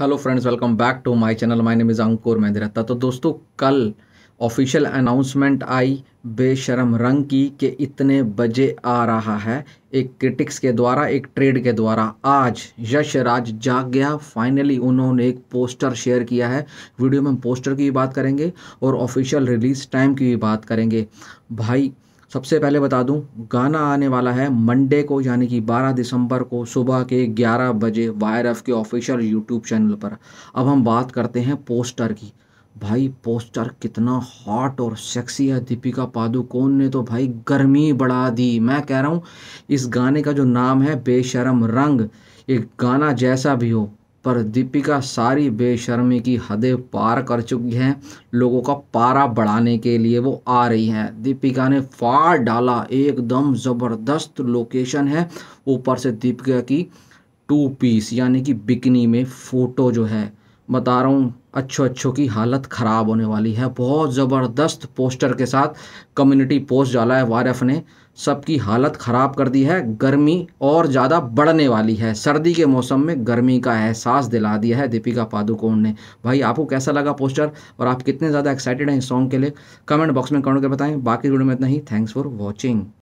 hello friends welcome back to my channel my name is Ankur रहता तो दोस्तों कल ऑफिशियल अनाउंसमेंट आई बेशरम रंग की कि इतने बजे आ रहा है एक क्रिटिक्स के द्वारा एक ट्रेड के द्वारा आज यश राज जाग गया फाइनली उन्होंने एक पोस्टर शेयर किया है वीडियो में हम पोस्टर की भी बात करेंगे और ऑफिशियल रिलीज टाइम की भी बात करेंगे भाई सबसे पहले बता दूं गाना आने वाला है मंडे को यानी कि 12 दिसंबर को सुबह के 11 बजे वायर एफ के ऑफिशियल यूट्यूब चैनल पर अब हम बात करते हैं पोस्टर की भाई पोस्टर कितना हॉट और सेक्सी है दीपिका पादुकोण ने तो भाई गर्मी बढ़ा दी मैं कह रहा हूँ इस गाने का जो नाम है बेशरम रंग ये गाना जैसा भी हो पर दीपिका सारी बेशर्मी की हदें पार कर चुकी हैं लोगों का पारा बढ़ाने के लिए वो आ रही हैं दीपिका ने फाड़ डाला एकदम ज़बरदस्त लोकेशन है ऊपर से दीपिका की टू पीस यानी कि बिकनी में फ़ोटो जो है बता रहा हूँ अच्छो अच्छो की हालत ख़राब होने वाली है बहुत ज़बरदस्त पोस्टर के साथ कम्युनिटी पोस्ट डाला है वारफ ने सबकी हालत ख़राब कर दी है गर्मी और ज़्यादा बढ़ने वाली है सर्दी के मौसम में गर्मी का एहसास दिला दिया है दीपिका पादुकोण ने भाई आपको कैसा लगा पोस्टर और आप कितने ज़्यादा एक्साइटेड हैं इस सॉन्ग के लिए कमेंट बॉक्स में कमेंट कर बताएं बाकी वीडियो में इतना ही थैंक्स फॉर वॉचिंग